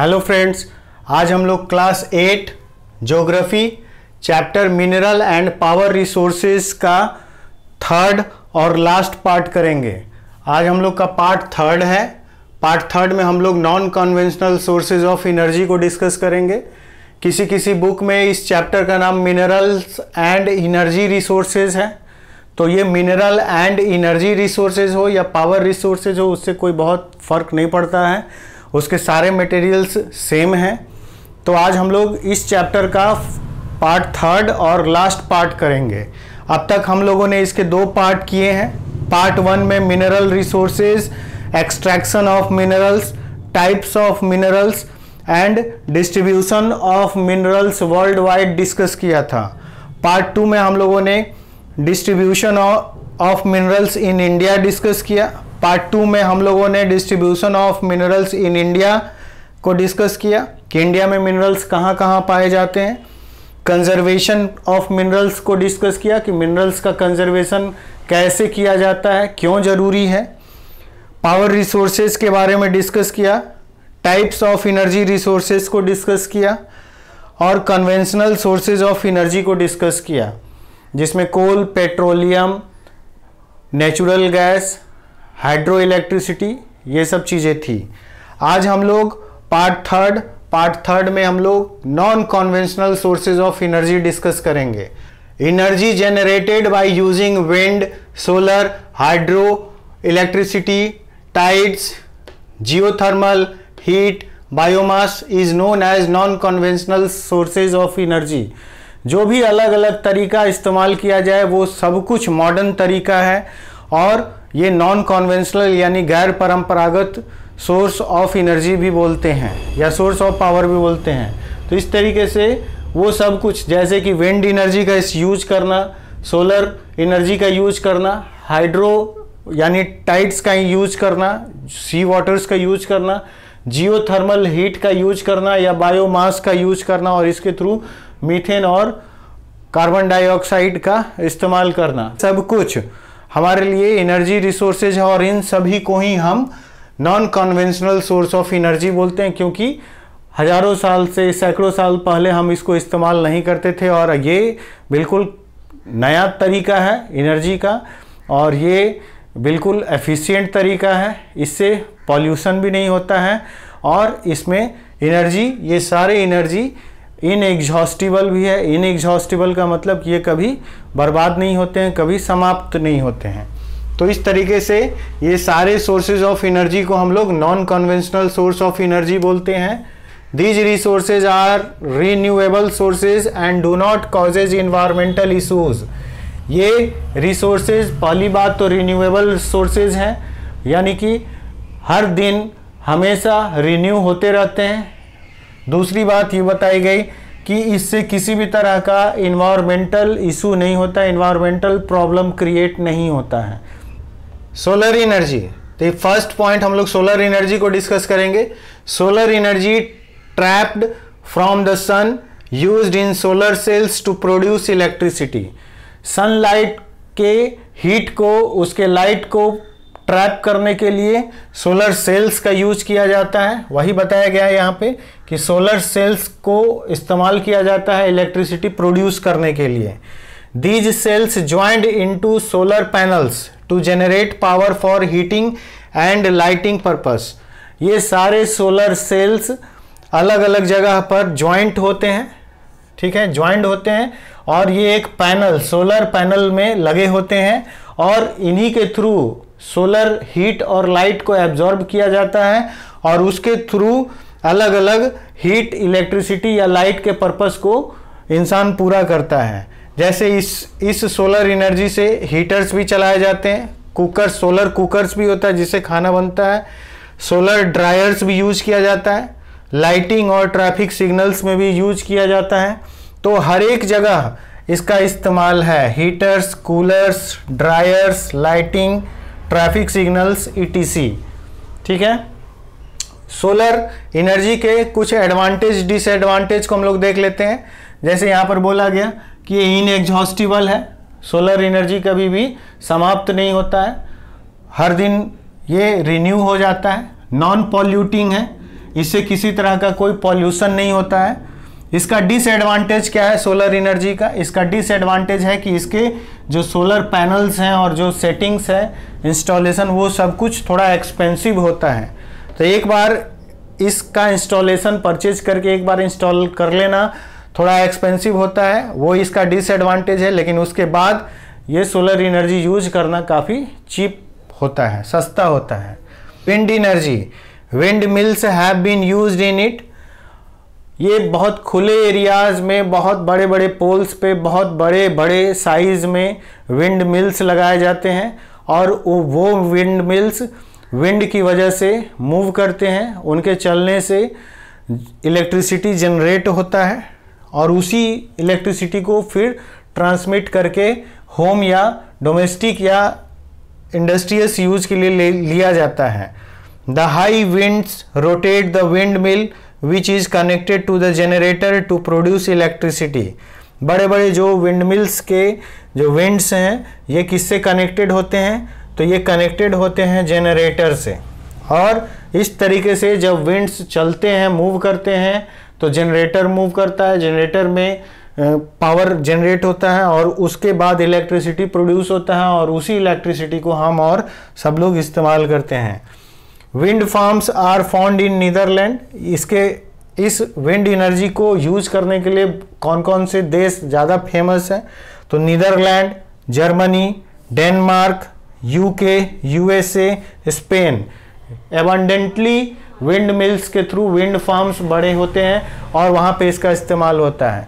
hello friends आज हम लोग class eight geography chapter mineral and power resources का थर्ड और लास्ट पार्ट करेंगे आज हम लोग का पार्ट थर्ड है पार्ट थर्ड में हम लोग non conventional sources of energy को डिस्कस करेंगे किसी किसी बुक में इस चैप्टर का नाम मिनरल्स एंड एनर्जी रिसोर्सेज है तो ये मिनरल एंड एनर्जी रिसोर्सेज हो या पावर रिसोर्सेज हो उससे कोई बहुत फर्क नहीं पड़ता है उसके सारे मटेरियल्स सेम हैं तो आज हम लोग इस चैप्टर का पार्ट थर्ड और लास्ट पार्ट करेंगे अब तक हम लोगों ने इसके दो पार्ट किए हैं पार्ट वन में mineral resources extraction of minerals types of minerals and distribution of minerals world wide discuss किया था पार्ट टू में हम लोगों ने distribution of of minerals in India discuss किया पार्ट टू में हम लोगों ने distribution of minerals in India को डिस्कस किया कि इंडिया में मिनरल्स कहाँ कहाँ पाए जाते हैं कंजर्वेशन ऑफ मिनरल्स को डिस्कस किया कि मिनरल्स का कंजर्वेशन कैसे किया जाता है क्यों ज़रूरी है पावर रिसोर्सेज के बारे में डिस्कस किया टाइप्स ऑफ एनर्जी रिसोर्सेज को डिस्कस किया और कन्वेंशनल सोर्सेज ऑफ एनर्जी को डिस्कस किया जिसमें coal petroleum natural gas hydroelectricity ये सब चीज़ें थी आज हम लोग पार्ट थर्ड पार्ट थर्ड में हम लोग non conventional sources of energy discuss करेंगे energy generated by using wind solar hydroelectricity tides geothermal heat biomass is known as non conventional sources of energy जो भी अलग अलग तरीका इस्तेमाल किया जाए वो सब कुछ मॉडर्न तरीका है और ये नॉन कॉन्वेंशनल यानी गैर परंपरागत सोर्स ऑफ एनर्जी भी बोलते हैं या सोर्स ऑफ पावर भी बोलते हैं तो इस तरीके से वो सब कुछ जैसे कि विंड एनर्जी का इस यूज करना सोलर एनर्जी का यूज करना हाइड्रो यानी टाइट्स का यूज करना सी वाटर्स का यूज करना जियो थर्मल हीट का यूज करना या बायोमास का यूज करना और इसके थ्रू मीथेन और कार्बन डाइऑक्साइड का इस्तेमाल करना सब कुछ हमारे लिए एनर्जी रिसोर्सेज है और इन सभी को ही हम non conventional source of energy बोलते हैं क्योंकि हजारों साल से सैकड़ों साल पहले हम इसको इस्तेमाल नहीं करते थे और ये बिल्कुल नया तरीका है एनर्जी का और ये बिल्कुल एफिशिएंट तरीका है इससे पॉल्यूशन भी नहीं होता है और इसमें एनर्जी ये सारे एनर्जी इनएग्जॉस्टिबल भी है इनएग्जॉस्टिबल का मतलब ये कभी बर्बाद नहीं होते हैं कभी समाप्त नहीं होते हैं तो इस तरीके से ये सारे सोर्सेज ऑफ एनर्जी को हम लोग non conventional source of energy बोलते हैं these resources are renewable sources and do not causes environmental issues ये रिसोर्सेज पहली बात तो रीन्यूएबल सोर्सेज हैं यानी कि हर दिन हमेशा रिन्यू होते रहते हैं दूसरी बात ये बताई गई कि इससे किसी भी तरह का इन्वायरमेंटल इशू नहीं होता इन्वायरमेंटल प्रॉब्लम क्रिएट नहीं होता है सोलर एनर्जी तो फर्स्ट पॉइंट हम लोग सोलर एनर्जी को डिस्कस करेंगे solar energy trapped from the sun used in solar cells to produce electricity sunlight के हीट को उसके लाइट को ट्रैप करने के लिए सोलर सेल्स का यूज किया जाता है वही बताया गया है यहाँ पे कि सोलर सेल्स को इस्तेमाल किया जाता है इलेक्ट्रिसिटी प्रोड्यूस करने के लिए these cells joined into solar panels to generate power for heating and lighting purpose ये सारे सोलर सेल्स अलग अलग जगह पर ज्वाइंट होते हैं ठीक है ज्वाइंट होते हैं और ये एक पैनल सोलर पैनल में लगे होते हैं और इन्हीं के थ्रू सोलर हीट और लाइट को एब्जॉर्ब किया जाता है और उसके थ्रू अलग अलग हीट इलेक्ट्रिसिटी या लाइट के पर्पस को इंसान पूरा करता है जैसे इस इस सोलर एनर्जी से हीटर्स भी चलाए जाते हैं कुकर सोलर कुकर्स भी होता है जिससे खाना बनता है सोलर ड्रायर्स भी यूज किया जाता है लाइटिंग और ट्रैफिक सिग्नल्स में भी यूज किया जाता है तो हर एक जगह इसका इस्तेमाल है heaters coolers dryers lighting traffic signals etc e ठीक है सोलर एनर्जी के कुछ एडवांटेज डिसएडवांटेज को हम लोग देख लेते हैं जैसे यहाँ पर बोला गया कि ये इन एग्जॉस्टिबल है सोलर एनर्जी कभी भी समाप्त नहीं होता है हर दिन ये रिन्यू हो जाता है नॉन पॉल्यूटिंग है इससे किसी तरह का कोई पॉल्यूशन नहीं होता है इसका डिसएडवांटेज क्या है सोलर एनर्जी का इसका डिसएडवांटेज है कि इसके जो सोलर पैनल्स हैं और जो सेटिंग्स है इंस्टॉलेशन वो सब कुछ थोड़ा एक्सपेंसिव होता है तो एक बार इसका इंस्टॉलेशन परचेज करके एक बार इंस्टॉल कर लेना थोड़ा एक्सपेंसिव होता है वो इसका डिसएडवांटेज है लेकिन उसके बाद ये सोलर एनर्जी यूज करना काफ़ी चीप होता है सस्ता होता है wind energy windmills have been used in it ये बहुत खुले एरियाज़ में बहुत बड़े बड़े पोल्स पे बहुत बड़े बड़े साइज़ में विंड मिल्स लगाए जाते हैं और वो विंड मिल्स विंड की वजह से मूव करते हैं उनके चलने से इलेक्ट्रिसिटी जनरेट होता है और उसी इलेक्ट्रिसिटी को फिर ट्रांसमिट करके होम या डोमेस्टिक या इंडस्ट्रियस यूज के लिए ले लिया जाता है the high winds rotate the windmill which is connected to the generator to produce electricity बड़े बड़े जो विंड मिल्स के जो विंड्स हैं ये किससे कनेक्टेड होते हैं तो ये कनेक्टेड होते हैं जनरेटर से और इस तरीके से जब विंड्स चलते हैं मूव करते हैं तो जनरेटर मूव करता है जनरेटर में पावर जनरेट होता है और उसके बाद इलेक्ट्रिसिटी प्रोड्यूस होता है और उसी इलेक्ट्रिसिटी को हम और सब लोग इस्तेमाल करते हैं wind farms are found in Netherland इसके इस विंड एनर्जी को यूज करने के लिए कौन कौन से देश ज़्यादा फेमस हैं तो Netherland Germany Denmark UK USA Spain abundantly windmills के थ्रू विंड फार्म्स बड़े होते हैं और वहाँ पे इसका इस्तेमाल होता है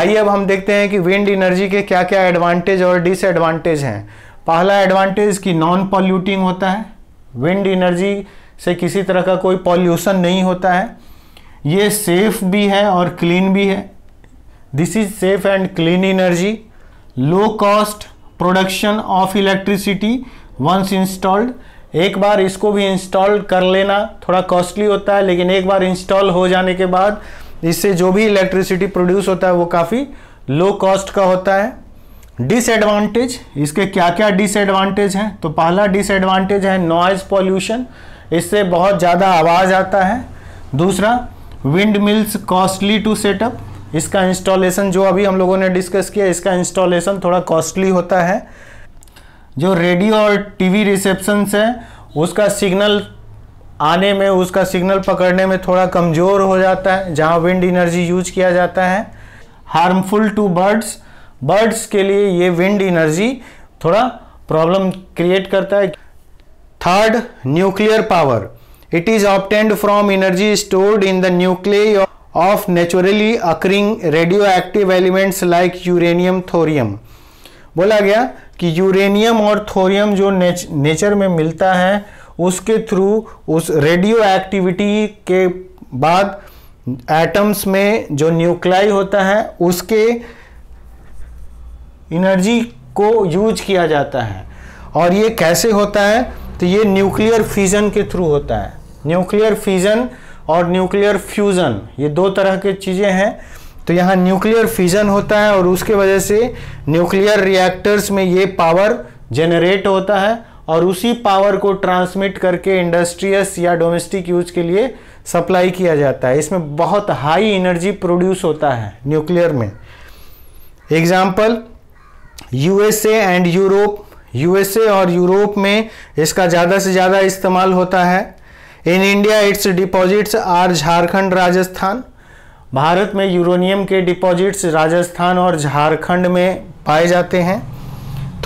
आइए अब हम देखते हैं कि विंड एनर्जी के क्या क्या एडवांटेज और डिसएडवांटेज हैं पहला एडवांटेज कि नॉन पॉल्यूटिंग होता है विंड एनर्जी से किसी तरह का कोई पॉल्यूशन नहीं होता है ये सेफ भी है और क्लीन भी है this is safe and clean energy low cost production of electricity once installed एक बार इसको भी इंस्टॉल कर लेना थोड़ा कॉस्टली होता है लेकिन एक बार इंस्टॉल हो जाने के बाद इससे जो भी इलेक्ट्रिसिटी प्रोड्यूस होता है वो काफ़ी लो कॉस्ट का होता है डिसएडवांटेज इसके क्या क्या डिसएडवांटेज हैं तो पहला डिसएडवांटेज है नॉइज़ पॉल्यूशन इससे बहुत ज़्यादा आवाज़ आता है दूसरा windmills costly to setup इसका इंस्टॉलेशन जो अभी हम लोगों ने डिस्कस किया इसका इंस्टॉलेशन थोड़ा कॉस्टली होता है जो रेडियो और टीवी रिसेप्शंस है उसका सिग्नल आने में उसका सिग्नल पकड़ने में थोड़ा कमज़ोर हो जाता है जहाँ विंड एनर्जी यूज किया जाता है हार्मफुल टू बर्ड्स बर्ड्स के लिए ये विंड एनर्जी थोड़ा प्रॉब्लम क्रिएट करता है third nuclear power it is obtained from energy stored in the nuclear of naturally occurring radioactive elements like uranium thorium बोला गया कि यूरेनियम और थोरियम जो नेच, नेचर में मिलता है उसके थ्रू उस रेडियो एक्टिविटी के बाद एटम्स में जो न्यूक्लाई होता है उसके एनर्जी को यूज किया जाता है और ये कैसे होता है तो ये न्यूक्लियर फ्यूज़न के थ्रू होता है न्यूक्लियर फ्यूज़न और न्यूक्लियर फ्यूज़न ये दो तरह के चीज़ें हैं तो यहाँ न्यूक्लियर फ्यूज़न होता है और उसके वजह से न्यूक्लियर रिएक्टर्स में ये पावर जनरेट होता है और उसी पावर को ट्रांसमिट करके इंडस्ट्रियस या डोमेस्टिक यूज के लिए सप्लाई किया जाता है इसमें बहुत हाई एनर्जी प्रोड्यूस होता है न्यूक्लियर में example USA and Europe USA और यूरोप में इसका ज़्यादा से ज़्यादा इस्तेमाल होता है in India its deposits are Jharkhand Rajasthan Bharat में यूरोनियम के डिपॉजिट्स राजस्थान और झारखंड में पाए जाते हैं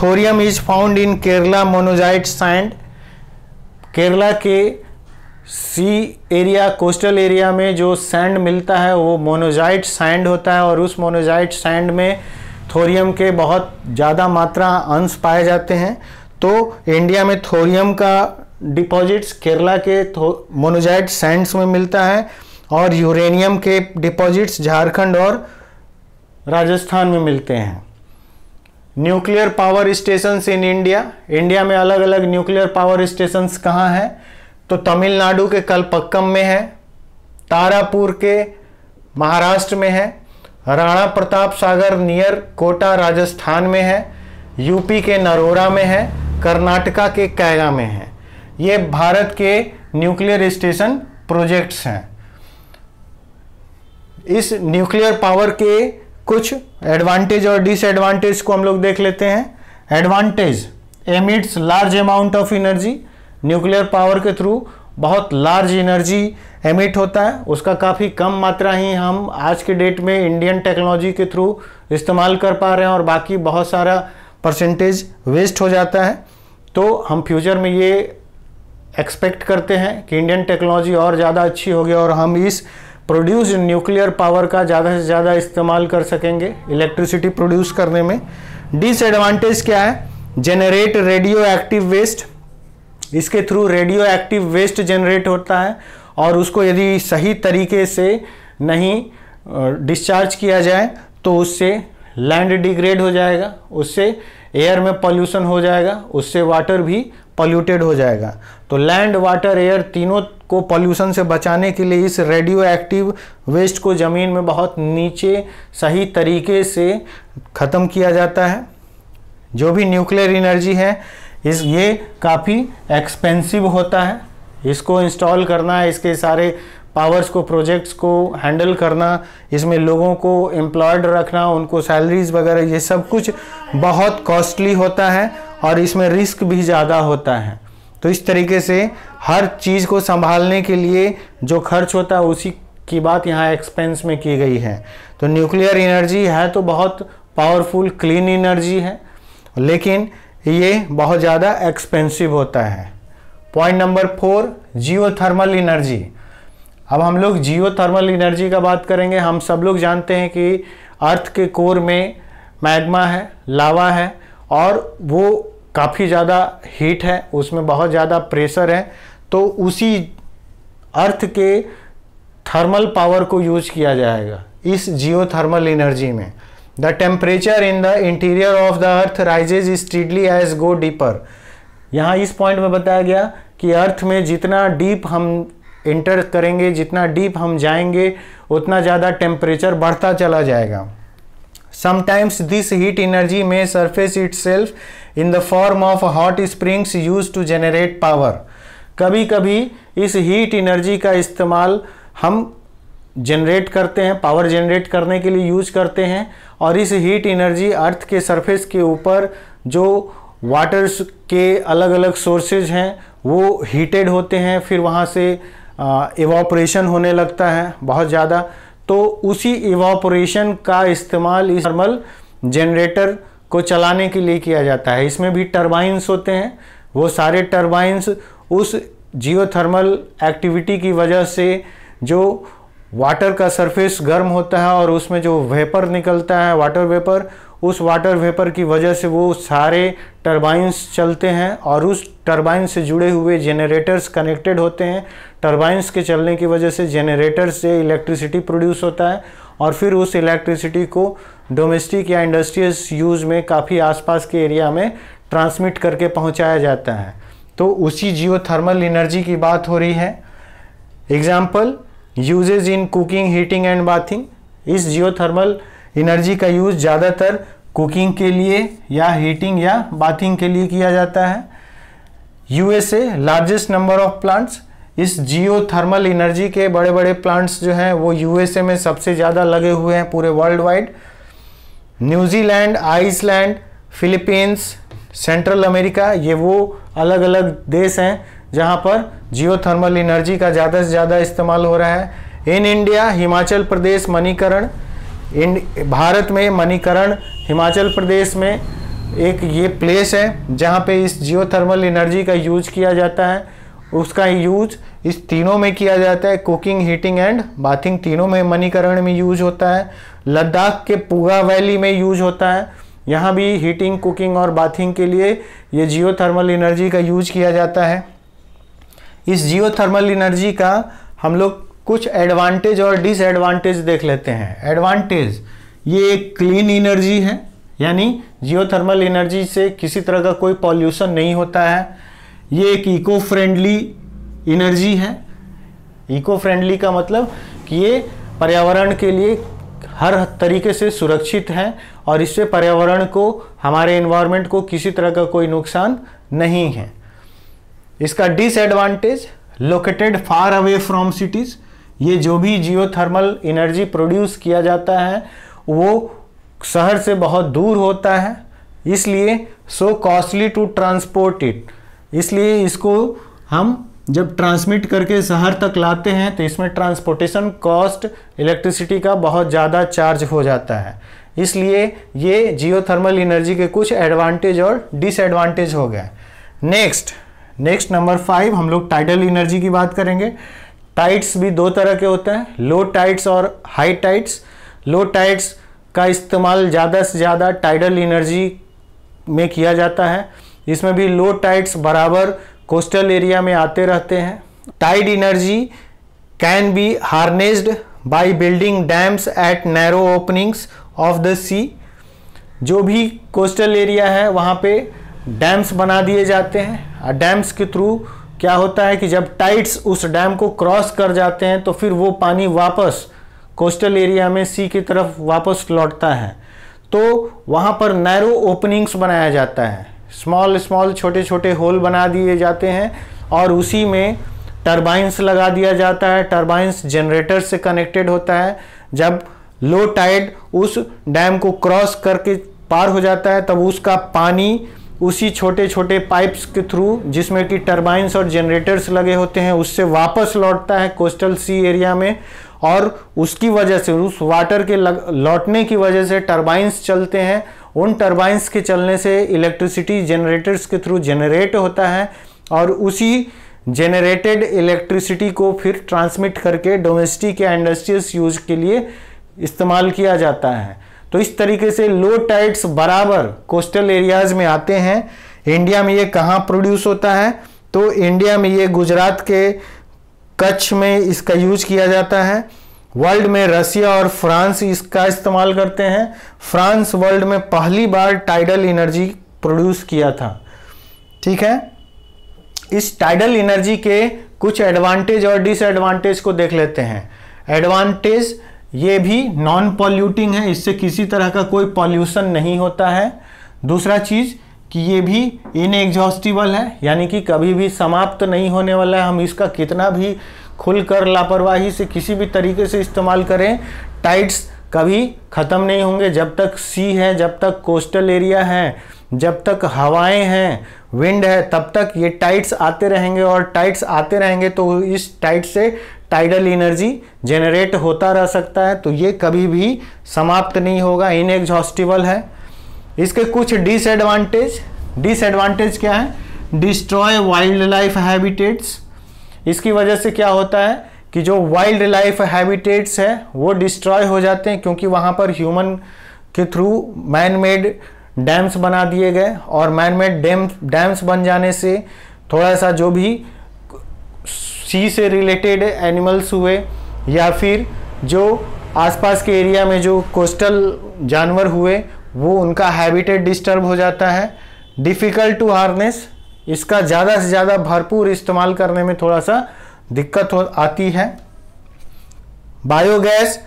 thorium is found in Kerala monazite sand Kerala के सी एरिया कोस्टल एरिया में जो सैंड मिलता है वो मोनोजाइट सैंड होता है और उस मोनोजाइट सैंड में थोरियम के बहुत ज़्यादा मात्रा अंश पाए जाते हैं तो इंडिया में थोरियम का डिपॉजिट्स केरला के मोनोजाइट सैंड्स में मिलता है और यूरेनियम के डिपॉजिट्स झारखंड और राजस्थान में मिलते हैं nuclear power stations in India India में अलग अलग न्यूक्लियर पावर स्टेशंस कहाँ हैं तो तमिलनाडु के कलपक्कम में है तारापुर के महाराष्ट्र में है राणा प्रताप सागर नियर कोटा राजस्थान में है यूपी के नरोरा में है कर्नाटका के कैगा में है ये भारत के न्यूक्लियर स्टेशन प्रोजेक्ट्स हैं इस न्यूक्लियर पावर के कुछ एडवांटेज और डिसएडवांटेज को हम लोग देख लेते हैं advantage emits large amount of energy nuclear power के थ्रू बहुत लार्ज एनर्जी एमिट होता है उसका काफ़ी कम मात्रा ही हम आज के डेट में इंडियन टेक्नोलॉजी के थ्रू इस्तेमाल कर पा रहे हैं और बाकी बहुत सारा परसेंटेज वेस्ट हो जाता है तो हम फ्यूचर में ये एक्सपेक्ट करते हैं कि इंडियन टेक्नोलॉजी और ज़्यादा अच्छी होगी और हम इस प्रोड्यूस न्यूक्लियर पावर का ज़्यादा से ज़्यादा इस्तेमाल कर सकेंगे इलेक्ट्रिसिटी प्रोड्यूस करने में डिसएडवांटेज क्या है जेनरेट रेडियो एक्टिव वेस्ट इसके through radioactive waste generate होता है और उसको यदि सही तरीके से नहीं डिस्चार्ज किया जाए तो उससे लैंड डिग्रेड हो जाएगा उससे एयर में पॉल्यूशन हो जाएगा उससे वाटर भी पॉल्यूटेड हो जाएगा तो लैंड वाटर एयर तीनों को पॉल्यूशन से बचाने के लिए इस रेडियो एक्टिव वेस्ट को ज़मीन में बहुत नीचे सही तरीके से ख़त्म किया जाता है जो भी न्यूक्लियर एनर्जी है इस ये काफ़ी एक्सपेंसिव होता है इसको इंस्टॉल करना इसके सारे पावर्स को प्रोजेक्ट्स को हैंडल करना इसमें लोगों को एम्प्लॉयड रखना उनको सैलरीज वगैरह ये सब कुछ बहुत कॉस्टली होता है और इसमें रिस्क भी ज़्यादा होता है तो इस तरीके से हर चीज़ को संभालने के लिए जो खर्च होता है उसी की बात यहाँ एक्सपेंस में की गई है तो न्यूक्लियर एनर्जी है तो बहुत पावरफुल क्लीन एनर्जी है लेकिन ये बहुत ज़्यादा एक्सपेंसिव होता है point number four geothermal energy अब हम लोग जियो थर्मल इनर्जी का बात करेंगे हम सब लोग जानते हैं कि अर्थ के कोर में मैग्मा है लावा है और वो काफ़ी ज़्यादा हीट है उसमें बहुत ज़्यादा प्रेशर है तो उसी अर्थ के थर्मल पावर को यूज किया जाएगा इस जियो थर्मल एनर्जी में the temperature in the interior of the earth rises steadily as go deeper यहाँ इस पॉइंट में बताया गया कि अर्थ में जितना डीप हम इंटर करेंगे जितना डीप हम जाएंगे उतना ज़्यादा टेम्परेचर बढ़ता चला जाएगा समटाइम्स दिस हीट इनर्जी में surface itself in the form of hot springs use to generate power कभी कभी इस हीट इनर्जी का इस्तेमाल हम जनरेट करते हैं पावर जनरेट करने के लिए यूज करते हैं और इस हीट एनर्जी अर्थ के सरफेस के ऊपर जो वाटर्स के अलग अलग सोर्सेज हैं वो हीटेड होते हैं फिर वहाँ से एवापोरेशन होने लगता है बहुत ज़्यादा तो उसी एवापोरेशन का इस्तेमाल इस थर्मल जनरेटर को चलाने के लिए किया जाता है इसमें भी टर्बाइंस होते हैं वो सारे टर्बाइंस उस जियो थर्मल एक्टिविटी की वजह से जो वाटर का सरफेस गर्म होता है और उसमें जो वेपर निकलता है वाटर वेपर उस वाटर वेपर की वजह से वो सारे टर्बाइंस चलते हैं और उस टर्बाइन से जुड़े हुए जेनरेटर्स कनेक्टेड होते हैं टर्बाइंस के चलने की वजह से जेनरेटर्स से इलेक्ट्रिसिटी प्रोड्यूस होता है और फिर उस इलेक्ट्रिसिटी को डोमेस्टिक या इंडस्ट्रियस यूज़ में काफ़ी आसपास के एरिया में ट्रांसमिट करके पहुँचाया जाता है तो उसी जियो थर्मल एनर्जी की बात हो रही है example uses in cooking heating and bathing इस जियोथर्मल एनर्जी का यूज ज़्यादातर कुकिंग के लिए या हीटिंग या बाथिंग के लिए किया जाता है USA largest number of plants इस जियोथर्मल एनर्जी के बड़े बड़े प्लांट्स जो हैं वो यूएसए में सबसे ज़्यादा लगे हुए हैं पूरे world wide New Zealand Iceland Philippines central America ये वो अलग अलग देश हैं जहाँ पर जियो थर्मल इनर्जी का ज़्यादा से ज़्यादा इस्तेमाल हो रहा है इन इंडिया हिमाचल प्रदेश मनीकरण भारत में मनीकरण हिमाचल प्रदेश में एक ये प्लेस है जहाँ पे इस जियो थर्मल एनर्जी का यूज किया जाता है उसका यूज इस तीनों में किया जाता है कुकिंग हीटिंग एंड बाथिंग तीनों में मनीकरण में यूज होता है लद्दाख के पुगा वैली में यूज होता है यहाँ भी हीटिंग कुकिंग और बाथिंग के लिए ये जियो थर्मल एनर्जी का यूज किया जाता है इस जियो थर्मल एनर्जी का हम लोग कुछ एडवांटेज और डिसएडवांटेज देख लेते हैं एडवांटेज ये एक क्लीन एनर्जी है यानी जियो थर्मल एनर्जी से किसी तरह का कोई पॉल्यूशन नहीं होता है ये एक इको फ्रेंडली एनर्जी है इको फ्रेंडली का मतलब कि ये पर्यावरण के लिए हर तरीके से सुरक्षित है और इससे पर्यावरण को हमारे इन्वायरमेंट को किसी तरह का कोई नुकसान नहीं है इसका disadvantage located far away from cities ये जो भी जियो थर्मल एनर्जी प्रोड्यूस किया जाता है वो शहर से बहुत दूर होता है इसलिए so costly to transport it इसलिए इसको हम जब ट्रांसमिट करके शहर तक लाते हैं तो इसमें ट्रांसपोर्टेशन कॉस्ट इलेक्ट्रिसिटी का बहुत ज़्यादा चार्ज हो जाता है इसलिए ये जियो थर्मल एनर्जी के कुछ एडवांटेज और डिसएडवांटेज हो गए नेक्स्ट नेक्स्ट नंबर फाइव हम लोग टाइडल इनर्जी की बात करेंगे टाइट्स भी दो तरह के होते हैं लो टाइट्स और हाई टाइट्स लो टाइट्स का इस्तेमाल ज़्यादा से ज़्यादा टाइडल इनर्जी में किया जाता है इसमें भी लो टाइड्स बराबर कोस्टल एरिया में आते रहते हैं tide energy can be harnessed by building dams at narrow openings of the sea जो भी कोस्टल एरिया है वहाँ पर डैम्स बना दिए जाते हैं और डैम्स के थ्रू क्या होता है कि जब टाइट्स उस डैम को क्रॉस कर जाते हैं तो फिर वो पानी वापस कोस्टल एरिया में सी की तरफ वापस लौटता है तो वहाँ पर नैरो ओपनिंग्स बनाया जाता है स्मॉल स्मॉल छोटे छोटे होल बना दिए जाते हैं और उसी में टर्बाइंस लगा दिया जाता है टर्बाइंस जनरेटर से कनेक्टेड होता है जब लो टाइड उस डैम को क्रॉस करके पार हो जाता है तब उसका पानी उसी छोटे छोटे पाइप्स के थ्रू जिसमें कि टर्बाइंस और जनरेटर्स लगे होते हैं उससे वापस लौटता है कोस्टल सी एरिया में और उसकी वजह से उस वाटर के लग लौटने की वजह से टर्बाइंस चलते हैं उन टर्बाइंस के चलने से इलेक्ट्रिसिटी जनरेटर्स के थ्रू जनरेट होता है और उसी जनरेटेड इलेक्ट्रिसिटी को फिर ट्रांसमिट करके डोमेस्टिक या इंडस्ट्रीज यूज के लिए इस्तेमाल किया जाता है तो इस तरीके से लो टाइड्स बराबर कोस्टल एरियाज में आते हैं इंडिया में ये कहाँ प्रोड्यूस होता है तो इंडिया में ये गुजरात के कच्छ में इसका यूज किया जाता है वर्ल्ड में रसिया और फ्रांस इसका इस्तेमाल करते हैं फ्रांस वर्ल्ड में पहली बार टाइडल एनर्जी प्रोड्यूस किया था ठीक है इस टाइडल एनर्जी के कुछ एडवांटेज और डिसएडवांटेज को देख लेते हैं एडवांटेज ये भी नॉन पॉल्यूटिंग है इससे किसी तरह का कोई पॉल्यूशन नहीं होता है दूसरा चीज़ कि ये भी इनएग्जॉस्टिबल है यानी कि कभी भी समाप्त तो नहीं होने वाला है हम इसका कितना भी खुलकर लापरवाही से किसी भी तरीके से इस्तेमाल करें टाइट्स कभी ख़त्म नहीं होंगे जब तक सी है जब तक कोस्टल एरिया है जब तक हवाएं हैं विंड है तब तक ये टाइट्स आते रहेंगे और टाइट्स आते रहेंगे तो इस टाइट से टाइडल एनर्जी जेनरेट होता रह सकता है तो ये कभी भी समाप्त नहीं होगा इनएग्जॉस्टिबल है इसके कुछ डिसएडवांटेज डिसएडवांटेज क्या है डिस्ट्रॉय वाइल्ड लाइफ हैबिटेट्स इसकी वजह से क्या होता है कि जो वाइल्ड लाइफ हैबिटेट्स है वो डिस्ट्रॉय हो जाते हैं क्योंकि वहाँ पर ह्यूमन के थ्रू मैन मेड डैम्स बना दिए गए और मैन मेड डैम डैम्स बन जाने से थोड़ा सा जो भी सी से रिलेटेड एनिमल्स हुए या फिर जो आसपास के एरिया में जो कोस्टल जानवर हुए वो उनका हैबिटेट डिस्टर्ब हो जाता है डिफ़िकल्ट टू हार्नेस इसका ज़्यादा से ज़्यादा भरपूर इस्तेमाल करने में थोड़ा सा दिक्कत हो आती है biogas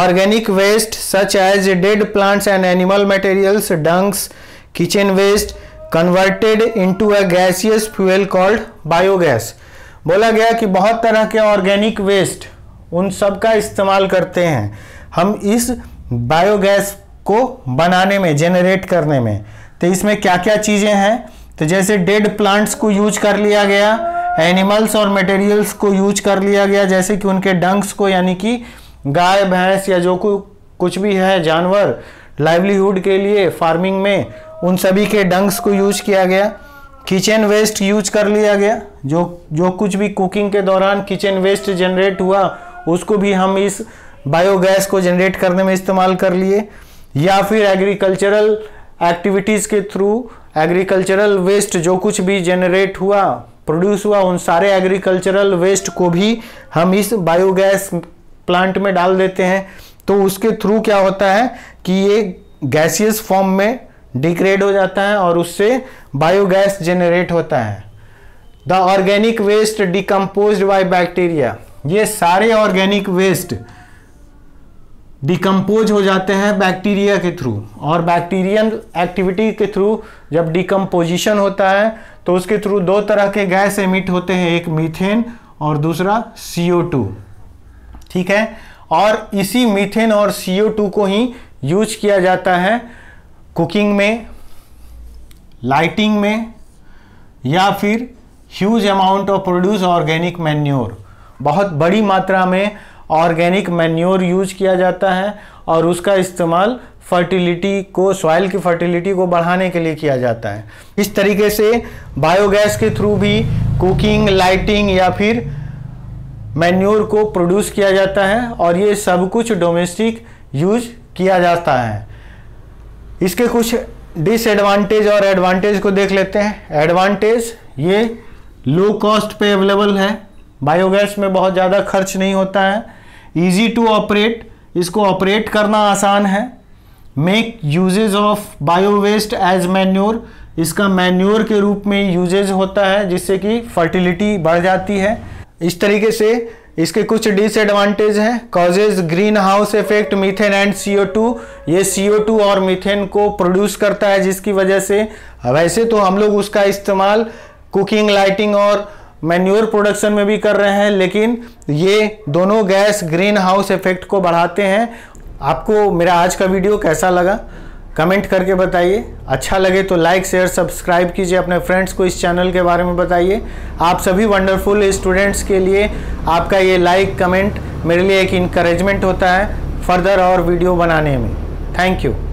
organic waste such as dead plants and animal materials dungs kitchen waste converted into a gaseous fuel called biogas बोला गया कि बहुत तरह के ऑर्गेनिक वेस्ट उन सब का इस्तेमाल करते हैं हम इस बायोगैस को बनाने में जेनरेट करने में तो इसमें क्या क्या चीज़ें हैं तो जैसे डेड प्लांट्स को यूज कर लिया गया एनिमल्स और मटेरियल्स को यूज कर लिया गया जैसे कि उनके डंक्स को यानी कि गाय भैंस या जो कुछ भी है जानवर लाइवलीहुड के लिए फार्मिंग में उन सभी के डंक्स को यूज किया गया किचन वेस्ट यूज कर लिया गया जो जो कुछ भी कुकिंग के दौरान किचन वेस्ट जनरेट हुआ उसको भी हम इस बायोगैस को जनरेट करने में इस्तेमाल कर लिए या फिर एग्रीकल्चरल एक्टिविटीज़ के थ्रू एग्रीकल्चरल वेस्ट जो कुछ भी जनरेट हुआ प्रोड्यूस हुआ उन सारे एग्रीकल्चरल वेस्ट को भी हम इस बायोगैस प्लांट में डाल देते हैं तो उसके थ्रू क्या होता है कि ये गैसियस फॉर्म में डिग्रेड हो जाता है और उससे बायोगैस जेनरेट होता है the organic waste decompose by bacteria ये सारे ऑर्गेनिक वेस्ट डिकम्पोज हो जाते हैं बैक्टीरिया के थ्रू और बैक्टीरियन एक्टिविटी के थ्रू जब डिकम्पोजिशन होता है तो उसके थ्रू दो तरह के गैस एमिट होते हैं एक मीथेन और दूसरा CO2 ठीक है और इसी मीथेन और CO2 को ही यूज किया जाता है कुकिंग में लाइटिंग में या फिर huge amount of produce organic manure बहुत बड़ी मात्रा में ऑर्गेनिक मैन्योर यूज किया जाता है और उसका इस्तेमाल फर्टिलिटी को सॉइल की फर्टिलिटी को बढ़ाने के लिए किया जाता है इस तरीके से बायोगैस के थ्रू भी कुकिंग लाइटिंग या फिर मैन्योर को प्रोड्यूस किया जाता है और ये सब कुछ डोमेस्टिक यूज किया जाता है इसके कुछ डिसएडवांटेज और एडवांटेज को देख लेते हैं एडवांटेज ये लो कॉस्ट पे अवेलेबल है बायोगैस में बहुत ज़्यादा खर्च नहीं होता है इजी टू ऑपरेट इसको ऑपरेट करना आसान है make uses of bio waste as manure इसका मैन्योर के रूप में यूजेज होता है जिससे कि फर्टिलिटी बढ़ जाती है इस तरीके से इसके कुछ डिसएडवांटेज हैं causes greenhouse effect methane and CO2 ये CO2 और मीथेन को प्रोड्यूस करता है जिसकी वजह से वैसे तो हम लोग उसका इस्तेमाल कुकिंग लाइटिंग और मैन्योर प्रोडक्शन में भी कर रहे हैं लेकिन ये दोनों गैस ग्रीन हाउस इफेक्ट को बढ़ाते हैं आपको मेरा आज का वीडियो कैसा लगा कमेंट करके बताइए अच्छा लगे तो लाइक शेयर सब्सक्राइब कीजिए अपने फ्रेंड्स को इस चैनल के बारे में बताइए आप सभी वंडरफुल स्टूडेंट्स के लिए आपका ये लाइक कमेंट मेरे लिए एक इनक्रेजमेंट होता है फर्दर और वीडियो बनाने में थैंक यू